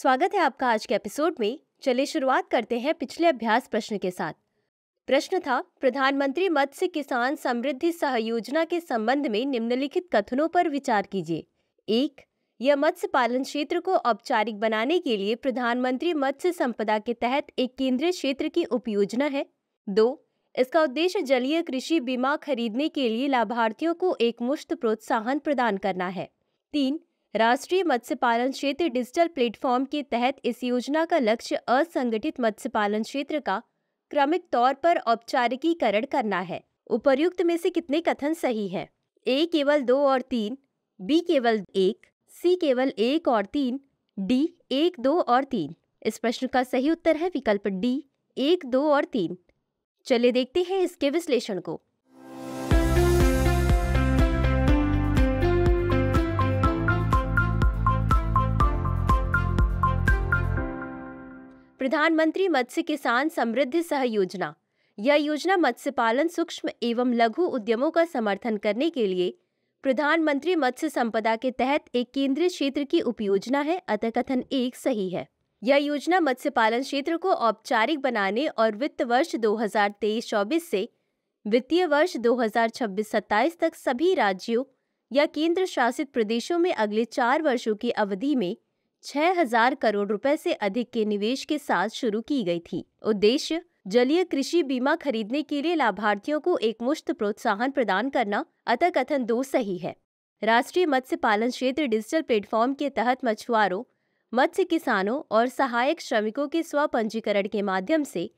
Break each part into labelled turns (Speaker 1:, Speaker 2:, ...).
Speaker 1: स्वागत है आपका आज के एपिसोड में चलिए शुरुआत करते हैं पिछले अभ्यास प्रश्न के साथ प्रश्न था प्रधानमंत्री मत्स्य किसान समृद्धि सहयोजना के संबंध में निम्नलिखित कथनों पर विचार कीजिए एक यह मत्स्य पालन क्षेत्र को औपचारिक बनाने के लिए प्रधानमंत्री मत्स्य संपदा के तहत एक केंद्रीय क्षेत्र की उपयोजना है दो इसका उद्देश्य जलीय कृषि बीमा खरीदने के लिए लाभार्थियों को एक मुश्त प्रोत्साहन प्रदान करना है तीन राष्ट्रीय मत्स्य पालन क्षेत्र डिजिटल प्लेटफॉर्म के तहत इस योजना का लक्ष्य असंगठित मत्स्य पालन क्षेत्र का क्रमिक तौर पर औपचारिकीकरण करना है उपर्युक्त में से कितने कथन सही है ए केवल दो और तीन बी केवल एक सी केवल एक और तीन डी एक दो और तीन इस प्रश्न का सही उत्तर है विकल्प डी एक दो और तीन चलिए देखते हैं इसके विश्लेषण को प्रधानमंत्री मत्स्य किसान समृद्धि सह योजना यह योजना मत्स्य पालन सूक्ष्म एवं लघु उद्यमों का समर्थन करने के लिए प्रधानमंत्री मत्स्य संपदा के तहत एक केंद्रीय क्षेत्र की उपयोजना है अतः कथन एक सही है यह योजना मत्स्य पालन क्षेत्र को औपचारिक बनाने और वित्त वर्ष 2023-24 से वित्तीय वर्ष 2026-27 तक सभी राज्यों या केंद्र शासित प्रदेशों में अगले चार वर्षों की अवधि में छह हजार करोड़ रुपए से अधिक के निवेश के साथ शुरू की गई थी उद्देश्य जलीय कृषि बीमा खरीदने के लिए लाभार्थियों को एक मुश्त प्रोत्साहन प्रदान करना अतः कथन दो सही है राष्ट्रीय मत्स्य पालन क्षेत्र डिजिटल प्लेटफॉर्म के तहत मछुआरों मत्स्य किसानों और सहायक श्रमिकों के स्व पंजीकरण के माध्यम से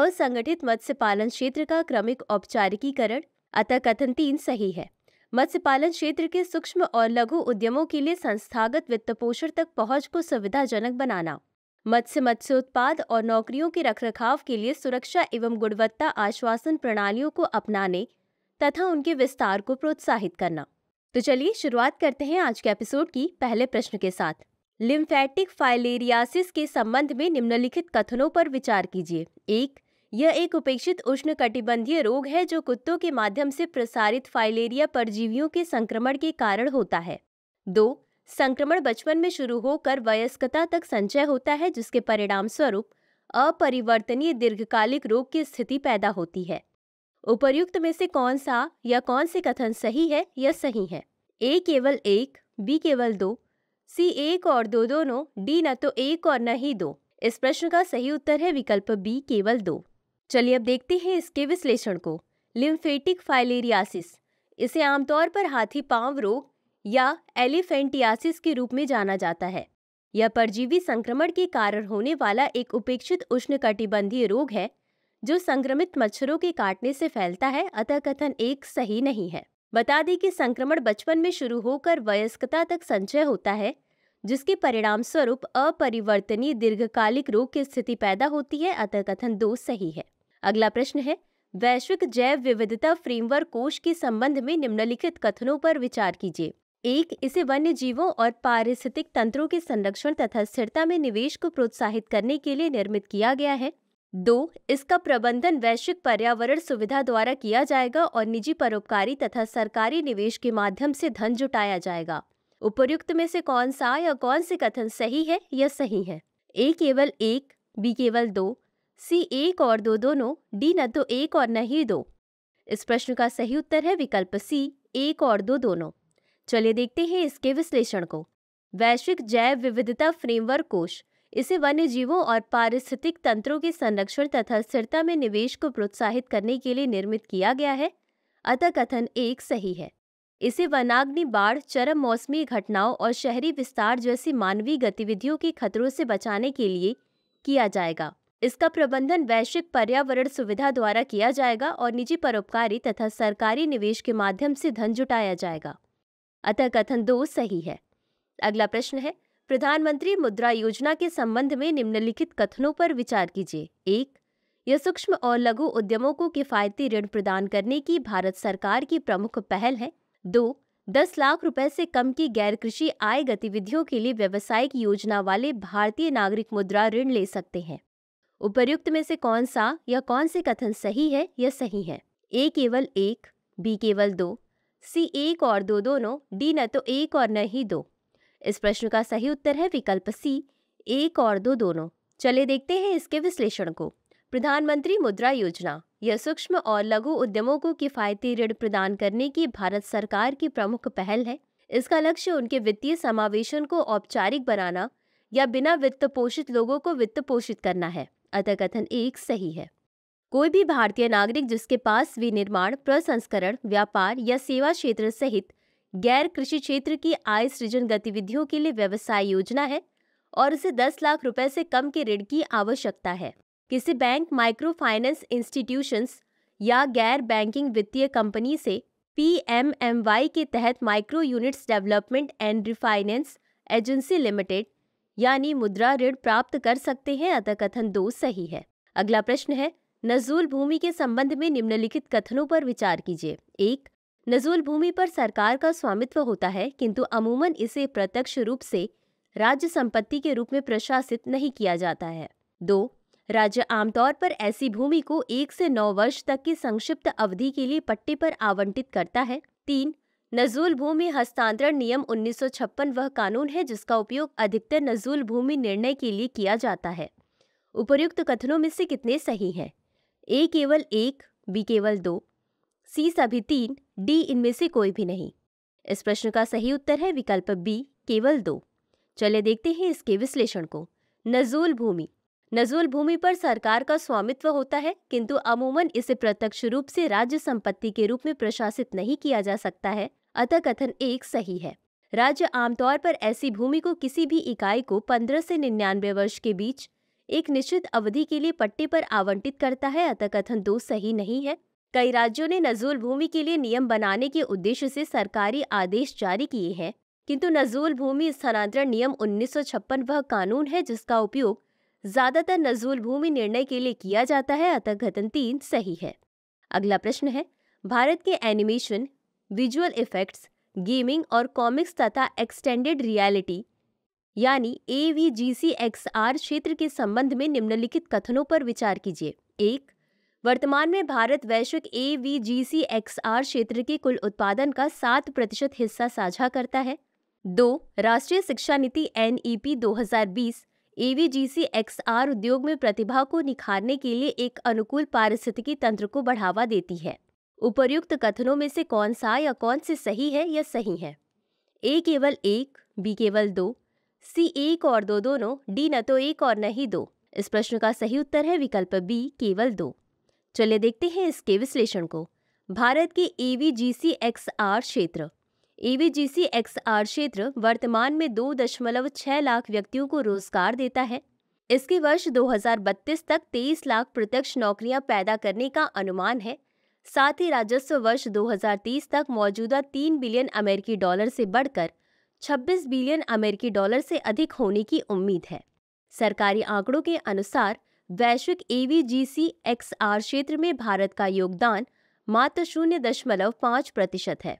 Speaker 1: असंगठित मत्स्य पालन क्षेत्र का क्रमिक औपचारिकीकरण अतः कथन तीन सही है मत्स्य पालन क्षेत्र के सूक्ष्म और लघु उद्यमों के लिए संस्थागत वित्त पोषण तक पहुंच को सुविधाजनक बनाना मत्स्य मत्स्योत्पाद और नौकरियों के रखरखाव के लिए सुरक्षा एवं गुणवत्ता आश्वासन प्रणालियों को अपनाने तथा उनके विस्तार को प्रोत्साहित करना तो चलिए शुरुआत करते हैं आज के एपिसोड की पहले प्रश्न के साथ लिम्फेटिक फाइलेरियासिस के संबंध में निम्नलिखित कथनों पर विचार कीजिए एक यह एक उपेक्षित उष्ण कटिबंधीय रोग है जो कुत्तों के माध्यम से प्रसारित फाइलेरिया परजीवियों के संक्रमण के कारण होता है दो संक्रमण बचपन में शुरू होकर वयस्कता तक संचय होता है जिसके परिणाम स्वरूप अपरिवर्तनीय दीर्घकालिक रोग की स्थिति पैदा होती है उपर्युक्त में से कौन सा या कौन से कथन सही है या सही है ए केवल एक बी केवल दो सी एक और दो दोनों डी न तो एक और न ही दो इस प्रश्न का सही उत्तर है विकल्प बी केवल दो चलिए अब देखते हैं इसके विश्लेषण को लिम्फेटिक फाइलेरियासिस इसे आमतौर पर हाथी पांव रोग या एलिफेंटियासिस के रूप में जाना जाता है यह परजीवी संक्रमण के कारण होने वाला एक उपेक्षित उष्णकटिबंधीय रोग है जो संक्रमित मच्छरों के काटने से फैलता है अतः कथन एक सही नहीं है बता दें कि संक्रमण बचपन में शुरू होकर वयस्कता तक संचय होता है जिसके परिणाम स्वरूप अपरिवर्तनीय दीर्घकालिक रोग की स्थिति पैदा होती है अतः कथन दो सही है अगला प्रश्न है वैश्विक जैव विविधता फ्रेमवर्क कोष के संबंध में निम्नलिखित कथनों पर विचार कीजिए एक इसे वन्य जीवों और पारिस्थितिक तंत्रों के संरक्षण तथा स्थिरता में निवेश को प्रोत्साहित करने के लिए निर्मित किया गया है दो इसका प्रबंधन वैश्विक पर्यावरण सुविधा द्वारा किया जाएगा और निजी परोपकारी तथा सरकारी निवेश के माध्यम से धन जुटाया जाएगा उपर्युक्त में से कौन सा या कौन से कथन सही है या सही है ए केवल एक बी केवल दो सी एक और दो दोनों डी न तो एक और न ही दो इस प्रश्न का सही उत्तर है विकल्प सी एक और दो दोनों चलिए देखते हैं इसके विश्लेषण को वैश्विक जैव विविधता फ्रेमवर्क कोष इसे वन्य जीवों और पारिस्थितिक तंत्रों के संरक्षण तथा स्थिरता में निवेश को प्रोत्साहित करने के लिए निर्मित किया गया है अतः कथन एक सही है इसे वनाग्नि बाढ़ चरम मौसमी घटनाओं और शहरी विस्तार जैसी मानवीय गतिविधियों के खतरों से बचाने के लिए किया जाएगा इसका प्रबंधन वैश्विक पर्यावरण सुविधा द्वारा किया जाएगा और निजी परोपकारी तथा सरकारी निवेश के माध्यम से धन जुटाया जाएगा अतः कथन दो सही है अगला प्रश्न है प्रधानमंत्री मुद्रा योजना के संबंध में निम्नलिखित कथनों पर विचार कीजिए एक यह सूक्ष्म और लघु उद्यमों को किफायती ऋण प्रदान करने की भारत सरकार की प्रमुख पहल है दो दस लाख रुपए से कम की गैर कृषि आय गतिविधियों के लिए व्यावसायिक योजना वाले भारतीय नागरिक मुद्रा ऋण ले सकते हैं उपर्युक्त में से कौन सा या कौन से कथन सही है या सही है ए केवल एक बी केवल दो सी एक और दो दोनों डी न तो एक और न ही दो इस प्रश्न का सही उत्तर है विकल्प सी एक और दो दोनों चले देखते हैं इसके विश्लेषण को प्रधानमंत्री मुद्रा योजना यह सूक्ष्म और लघु उद्यमों को किफायती ऋण प्रदान करने की भारत सरकार की प्रमुख पहल है इसका लक्ष्य उनके वित्तीय समावेशन को औपचारिक बनाना या बिना वित्त पोषित लोगों को वित्त पोषित करना है अतः कथन एक सही है कोई भी भारतीय नागरिक जिसके पास विनिर्माण प्रसंस्करण व्यापार या सेवा क्षेत्र सहित गैर कृषि क्षेत्र की आय सृजन गतिविधियों के लिए व्यवसाय योजना है और उसे दस लाख रुपए से कम के ऋण की आवश्यकता है किसी बैंक माइक्रो फाइनेंस इंस्टीट्यूशंस या गैर बैंकिंग वित्तीय कंपनी से पी के तहत micro units development and refinance agency limited यानी मुद्रा ऋण प्राप्त कर सकते हैं अतः कथन दो सही है अगला प्रश्न है नजूल भूमि के संबंध में निम्नलिखित कथनों पर विचार कीजिए एक नजूल भूमि पर सरकार का स्वामित्व होता है किंतु अमूमन इसे प्रत्यक्ष रूप से राज्य संपत्ति के रूप में प्रशासित नहीं किया जाता है दो राज्य आमतौर पर ऐसी भूमि को एक से नौ वर्ष तक की संक्षिप्त अवधि के लिए पट्टे पर आवंटित करता है तीन नजूल भूमि हस्तांतरण नियम 1956 वह कानून है जिसका उपयोग अधिकतर नजूल भूमि निर्णय के लिए किया जाता है उपर्युक्त कथनों में से कितने सही हैं ए केवल एक बी केवल दो सी सभी तीन डी इनमें से कोई भी नहीं इस प्रश्न का सही उत्तर है विकल्प बी केवल दो चले देखते हैं इसके विश्लेषण को नजूल भूमि नजूल भूमि पर सरकार का स्वामित्व होता है किंतु अमूमन इसे प्रत्यक्ष रूप से राज्य संपत्ति के रूप में प्रशासित नहीं किया जा सकता है अतः कथन एक सही है राज्य आमतौर पर ऐसी भूमि को किसी भी इकाई को 15 से निन्यानवे वर्ष के बीच एक निश्चित अवधि के लिए पट्टे पर आवंटित करता है अतः कथन दो सही नहीं है कई राज्यों ने नजूल भूमि के लिए नियम बनाने के उद्देश्य से सरकारी आदेश जारी किए हैं किंतु नजूल भूमि स्थानांतरण नियम उन्नीस वह कानून है जिसका उपयोग ज्यादातर नजूल भूमि निर्णय के लिए किया जाता है अतः कथन तीन सही है अगला प्रश्न है भारत के एनिमेशन विजुअल इफेक्ट्स गेमिंग और कॉमिक्स तथा एक्सटेंडेड रियलिटी यानी A V G C X R क्षेत्र के संबंध में निम्नलिखित कथनों पर विचार कीजिए एक वर्तमान में भारत वैश्विक A V G C X R क्षेत्र के कुल उत्पादन का सात प्रतिशत हिस्सा साझा करता है दो राष्ट्रीय शिक्षा नीति एन ई पी दो हजार बीस A V G C X R उद्योग में प्रतिभा को निखारने के लिए एक अनुकूल पारिस्थितिकी तंत्र को बढ़ावा देती है उपर्युक्त कथनों में से कौन सा या कौन से सही है या सही है ए केवल एक बी केवल दो सी एक और दो दोनों डी न तो एक और न ही दो इस प्रश्न का सही उत्तर है विकल्प बी केवल दो चलिए देखते हैं इसके विश्लेषण को भारत के A V G C X R क्षेत्र A V G C X R क्षेत्र वर्तमान में दो दशमलव छह लाख व्यक्तियों को रोजगार देता है इसके वर्ष 2032 तक 23 लाख प्रत्यक्ष नौकरियां पैदा करने का अनुमान है साथ ही राजस्व वर्ष 2030 तक मौजूदा तीन बिलियन अमेरिकी डॉलर से बढ़कर 26 बिलियन अमेरिकी डॉलर से अधिक होने की उम्मीद है सरकारी आंकड़ों के अनुसार वैश्विक एवीजीसी एक्सआर क्षेत्र में भारत का योगदान मात्र शून्य दशमलव पाँच प्रतिशत है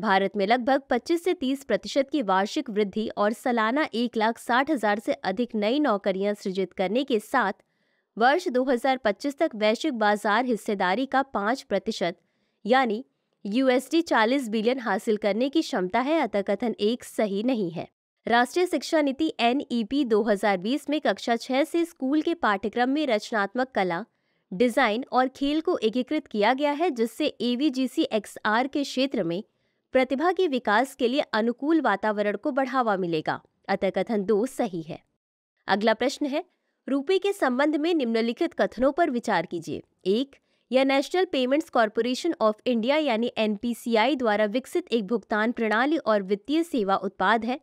Speaker 1: भारत में लगभग 25 से 30 प्रतिशत की वार्षिक वृद्धि और सालाना एक लाख साठ हजार से अधिक नई नौकरियां सृजित करने के साथ वर्ष 2025 तक वैश्विक बाजार हिस्सेदारी का पाँच प्रतिशत यानी यूएसडी 40 बिलियन हासिल करने की क्षमता है अतः कथन एक सही नहीं है राष्ट्रीय शिक्षा नीति एन 2020 e में कक्षा छह से स्कूल के पाठ्यक्रम में रचनात्मक कला डिजाइन और खेल को एकीकृत किया गया है जिससे एवीजीसी एक्सआर के क्षेत्र में प्रतिभा के विकास के लिए अनुकूल वातावरण को बढ़ावा मिलेगा अतः कथन दो सही है अगला प्रश्न है रुपए के संबंध में निम्नलिखित कथनों पर विचार कीजिए एक यह national payments corporation of India यानी एन द्वारा विकसित एक भुगतान प्रणाली और वित्तीय सेवा उत्पाद है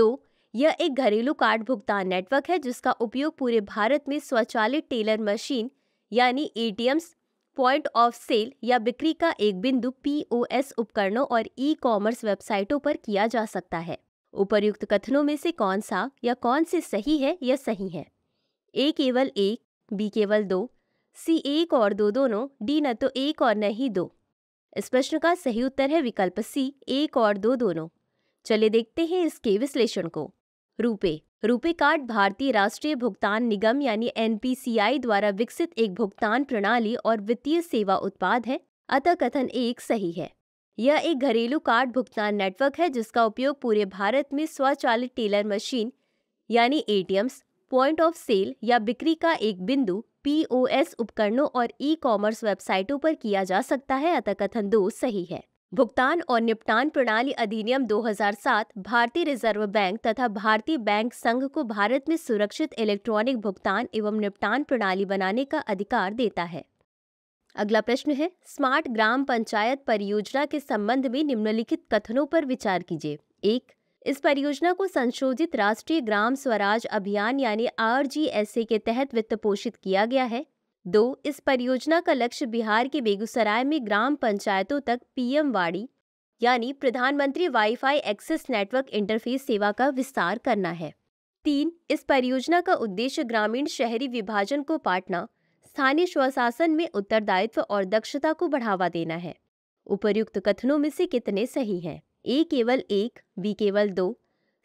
Speaker 1: दो यह एक घरेलू कार्ड भुगतान नेटवर्क है जिसका उपयोग पूरे भारत में स्वचालित टेलर मशीन यानी ए पॉइंट ऑफ सेल या बिक्री का एक बिंदु पी उपकरणों और ई कॉमर्स वेबसाइटों पर किया जा सकता है उपर्युक्त कथनों में से कौन सा या कौन से सही है या सही है ए केवल एक बी केवल दो सी एक और दो दोनों डी न तो एक और न ही दो इस प्रश्न का सही उत्तर है विकल्प सी एक और दो दोनों चलिए देखते हैं इसके विश्लेषण को रूपे रूपे कार्ड भारतीय राष्ट्रीय भुगतान निगम यानी एनपीसीआई द्वारा विकसित एक भुगतान प्रणाली और वित्तीय सेवा उत्पाद है अतः कथन एक सही है यह एक घरेलू कार्ड भुगतान नेटवर्क है जिसका उपयोग पूरे भारत में स्वचालित टेलर मशीन यानी एटीएम्स पॉइंट ऑफ सेल या बिक्री का एक बिंदु पीओएस उपकरणों और ई कॉमर्स वेबसाइटों पर किया जा सकता है अतः कथन दो सही है भुगतान और निपटान प्रणाली अधिनियम 2007 भारतीय रिजर्व बैंक तथा भारतीय बैंक संघ को भारत में सुरक्षित इलेक्ट्रॉनिक भुगतान एवं निपटान प्रणाली बनाने का अधिकार देता है अगला प्रश्न है स्मार्ट ग्राम पंचायत परियोजना के संबंध में निम्नलिखित कथनों पर विचार कीजिए एक इस परियोजना को संशोधित राष्ट्रीय ग्राम स्वराज अभियान यानी आर के तहत वित्त पोषित किया गया है दो इस परियोजना का लक्ष्य बिहार के बेगूसराय में ग्राम पंचायतों तक पीएम वाड़ी यानी प्रधानमंत्री वाईफाई एक्सेस नेटवर्क इंटरफेस सेवा का विस्तार करना है तीन इस परियोजना का उद्देश्य ग्रामीण शहरी विभाजन को पाटना स्थानीय स्वशासन में उत्तरदायित्व और दक्षता को बढ़ावा देना है उपर्युक्त कथनों में से कितने सही हैं ए केवल एक बी केवल दो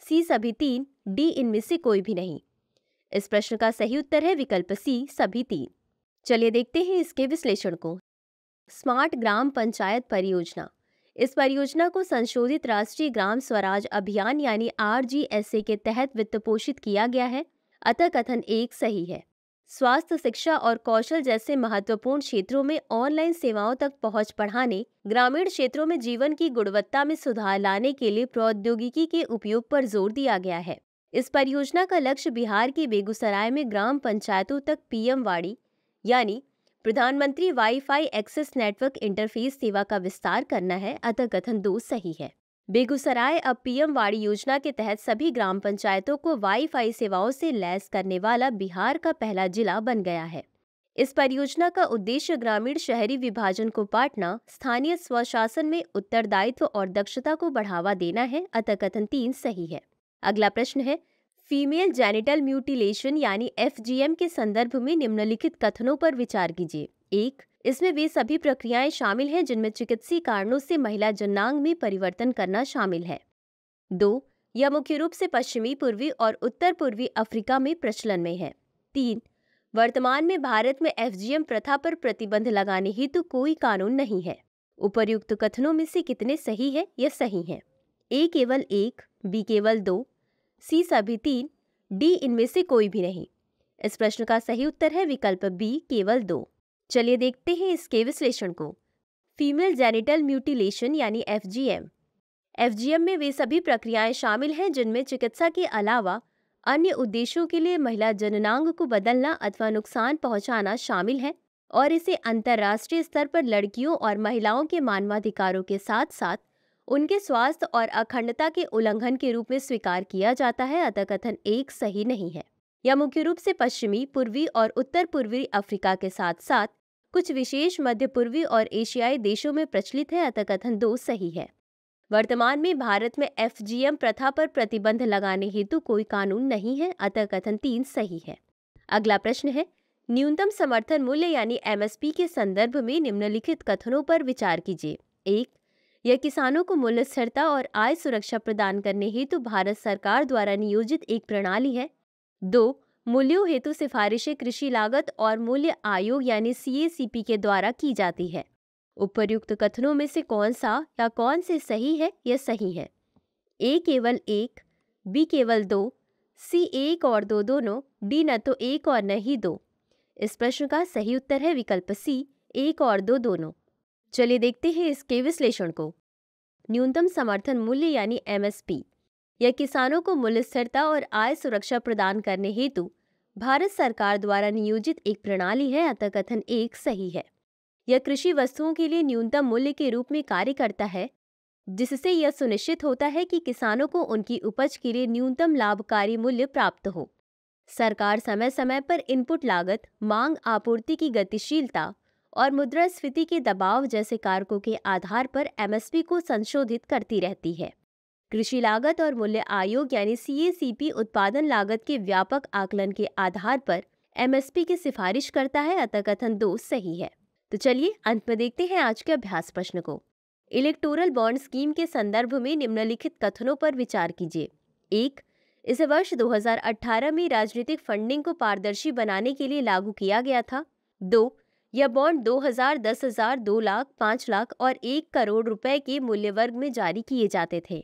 Speaker 1: सी सभी तीन डी इनमें से कोई भी नहीं इस प्रश्न का सही उत्तर है विकल्प सी सभी तीन चलिए देखते हैं इसके विश्लेषण को स्मार्ट ग्राम पंचायत परियोजना इस परियोजना को संशोधित राष्ट्रीय ग्राम स्वराज अभियान यानी आर के तहत वित्त पोषित किया गया है अतः कथन एक सही है स्वास्थ्य शिक्षा और कौशल जैसे महत्वपूर्ण क्षेत्रों में ऑनलाइन सेवाओं तक पहुंच बढ़ाने ग्रामीण क्षेत्रों में जीवन की गुणवत्ता में सुधार लाने के लिए प्रौद्योगिकी के उपयोग पर जोर दिया गया है इस परियोजना का लक्ष्य बिहार के बेगूसराय में ग्राम पंचायतों तक पीएम वाड़ी यानी प्रधानमंत्री वाईफाई एक्सेस नेटवर्क इंटरफेस सेवा का विस्तार करना है अतः कथन दो सही है बेगूसराय अब पीएम वाड़ी योजना के तहत सभी ग्राम पंचायतों को वाईफाई सेवाओं से लैस करने वाला बिहार का पहला जिला बन गया है इस परियोजना का उद्देश्य ग्रामीण शहरी विभाजन को पाटना स्थानीय स्वशासन में उत्तरदायित्व और दक्षता को बढ़ावा देना है अतः कथन तीन सही है अगला प्रश्न है फीमेल जेनिटल म्यूटिलेशन यानी एफ के संदर्भ में निम्नलिखित कथनों पर विचार कीजिए एक इसमें वे सभी प्रक्रियाएं शामिल हैं जिनमें चिकित्सीय कारणों से महिला जननांग में परिवर्तन करना शामिल है दो यह मुख्य रूप से पश्चिमी पूर्वी और उत्तर पूर्वी अफ्रीका में प्रचलन में है तीन वर्तमान में भारत में एफ प्रथा पर प्रतिबंध लगाने हेतु तो कोई कानून नहीं है उपर्युक्त कथनों में से कितने सही है या सही है ए केवल एक बी केवल दो सी सभी तीन डी इनमें से कोई भी नहीं इस प्रश्न का सही उत्तर है विकल्प बी केवल दो चलिए देखते हैं इसके विश्लेषण को फीमेल जेनिटल म्यूटिलेशन यानी एफ एफजीएम में वे सभी प्रक्रियाएं शामिल हैं जिनमें चिकित्सा के अलावा अन्य उद्देश्यों के लिए महिला जननांग को बदलना अथवा नुकसान पहुंचाना शामिल है और इसे अंतर्राष्ट्रीय स्तर पर लड़कियों और महिलाओं के मानवाधिकारों के साथ साथ उनके स्वास्थ्य और अखंडता के उल्लंघन के रूप में स्वीकार किया जाता है अतः कथन एक सही नहीं है या मुख्य रूप से पश्चिमी पूर्वी और उत्तर पूर्वी अफ्रीका के साथ साथ कुछ विशेष मध्य पूर्वी और एशियाई देशों में प्रचलित है अतः कथन दो सही है वर्तमान में भारत में एफ प्रथा पर प्रतिबंध लगाने हेतु कोई कानून नहीं है अतः कथन तीन सही है अगला प्रश्न है न्यूनतम समर्थन मूल्य यानी एम के संदर्भ में निम्नलिखित कथनों पर विचार कीजिए एक यह किसानों को मूल्य स्थिरता और आय सुरक्षा प्रदान करने हेतु भारत सरकार द्वारा नियोजित एक प्रणाली है दो मूल्यों हेतु सिफारिशें कृषि लागत और मूल्य आयोग यानी पी के द्वारा की जाती है उपर्युक्त कथनों में से कौन सा या कौन से सही है या सही है ए केवल एक बी केवल दो सी एक और दो दोनों डी न तो एक और न ही दो इस प्रश्न का सही उत्तर है विकल्प सी एक और दो दोनों चलिए देखते हैं इसके विश्लेषण को न्यूनतम समर्थन मूल्य यानी एमएसपी यह किसानों को मूल्य स्थिरता और आय सुरक्षा प्रदान करने हेतु भारत सरकार द्वारा नियोजित एक प्रणाली है अतः कथन एक सही है यह कृषि वस्तुओं के लिए न्यूनतम मूल्य के रूप में कार्य करता है जिससे यह सुनिश्चित होता है कि किसानों को उनकी उपज के लिए न्यूनतम लाभकारी मूल्य प्राप्त हो सरकार समय समय पर इनपुट लागत मांग आपूर्ति की गतिशीलता और मुद्रास्फीति के दबाव जैसे कारकों के आधार पर एमएसपी को संशोधित करती रहती है कृषि लागत और मूल्य आयोग यानी सी उत्पादन लागत के व्यापक आकलन के आधार पर एमएसपी की सिफारिश करता है अतः कथन दो सही है तो चलिए अंत में देखते हैं आज के अभ्यास प्रश्न को इलेक्टोरल बॉन्ड स्कीम के संदर्भ में निम्नलिखित कथनों पर विचार कीजिए एक इसे वर्ष 2018 में राजनीतिक फंडिंग को पारदर्शी बनाने के लिए लागू किया गया था दो यह बॉन्ड दो हजार दस हजार दो लाख पाँच लाख और एक करोड़ रुपए के मूल्य वर्ग में जारी किए जाते थे